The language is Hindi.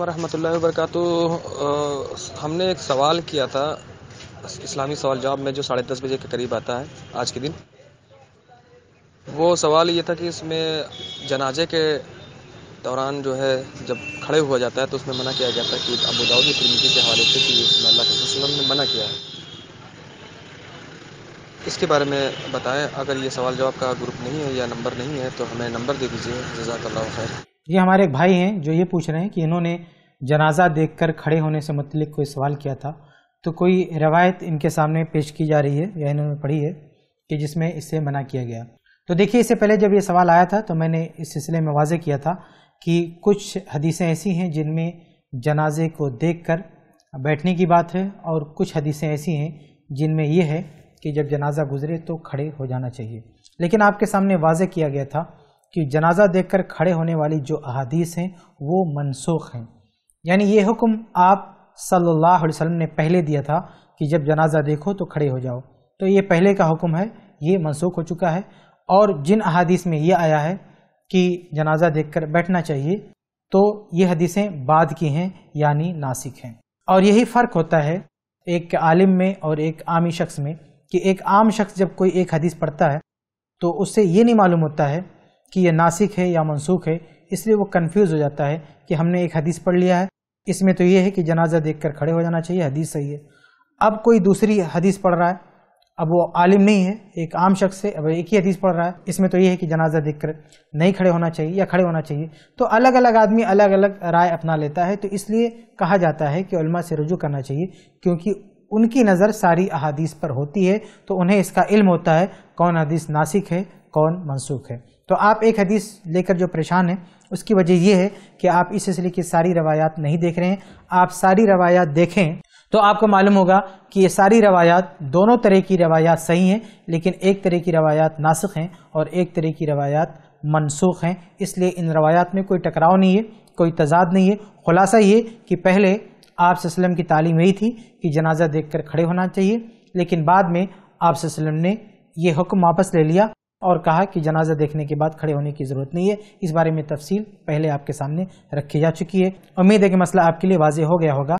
वरहमल वरक हमने एक सवाल किया था इस्लामी सवाल जवाब में जो साढ़े दस बजे के करीब आता है आज के दिन वो सवाल ये था कि इसमें जनाजे के दौरान जो है जब खड़े हुआ जाता है तो उसमें मना किया जाता है कि अबू दाऊद तिरमिजी के हवाले से कि इसमें अल्लाह के वसलम ने मना किया है इसके बारे में बताएं अगर ये सवाल जवाब का ग्रुप नहीं है या नंबर नहीं है तो हमें नंबर दे दीजिए जजाकल्ला खैर ये हमारे एक भाई हैं जो ये पूछ रहे हैं कि इन्होंने जनाजा देखकर खड़े होने से मतलब कोई सवाल किया था तो कोई रवायत इनके सामने पेश की जा रही है या इन्होंने पढ़ी है कि जिसमें इससे मना किया गया तो देखिए इससे पहले जब ये सवाल आया था तो मैंने इस सिलसिले में वाजे किया था कि कुछ हदीसें ऐसी हैं जिनमें जनाजे को देख कर बैठने की बात है और कुछ हदीसें ऐसी हैं जिनमें यह है कि जब जनाजा गुजरे तो खड़े हो जाना चाहिए लेकिन आपके सामने वाजह किया गया था कि जनाजा देखकर खड़े होने वाली जो अहादीस हैं वो मनसूख हैं यानी ये हुक्म आप सल्लल्लाहु अलैहि वसल्लम ने पहले दिया था कि जब जनाजा देखो तो खड़े हो जाओ तो ये पहले का हुक्म है ये मनसूख हो चुका है और जिन अहादीस में ये आया है कि जनाजा देखकर बैठना चाहिए तो ये हदीसें बाद की हैं यानी नासिक हैं और यही फ़र्क होता है एक आलिम में और एक आमी शख्स में कि एक आम शख्स जब कोई एक हदीस पढ़ता है तो उससे ये नहीं मालूम होता है कि यह नासिक है या मनसूख है इसलिए वो कन्फ्यूज़ हो जाता है कि हमने एक हदीस पढ़ लिया है इसमें तो ये है कि जनाजा देख कर खड़े हो जाना चाहिए हदीस सही है अब कोई दूसरी हदीस पढ़ रहा है अब वो आलिम नहीं है एक आम शख्स है अब एक ही हदीस पढ़ रहा है इसमें तो ये है कि जनाजा देख कर नहीं खड़े होना चाहिए या खड़े होना चाहिए तो अलग अलग आदमी अलग अलग राय अपना लेता है तो इसलिए कहा जाता है कि उलमा से रुजू करना चाहिए क्योंकि उनकी नज़र सारी अहादीस पर होती है तो उन्हें इसका इल्म होता है कौन हदीस नासिक है कौन मनसूख है तो आप एक हदीस लेकर जो परेशान हैं उसकी वजह यह है कि आप इस सिलसिले की सारी रवायात नहीं देख रहे हैं आप सारी रवायात देखें तो आपको मालूम होगा कि ये सारी रवायात दोनों तरह की रवायात सही हैं लेकिन एक तरह की रवायात नासिक हैं और एक तरह की रवायात मनसूख हैं इसलिए इन रवायात में कोई टकराव नहीं है कोई तजाद नहीं है खुलासा ये कि पहले आप वसलम की तालीम यही थी कि जनाजा देख कर खड़े होना चाहिए लेकिन बाद में आप वसलम ने यह हुक्म वापस ले लिया और कहा कि जनाजा देखने के बाद खड़े होने की ज़रूरत नहीं है इस बारे में तफसील पहले आपके सामने रखी जा चुकी है उम्मीद है कि मसला आपके लिए वाजे हो गया होगा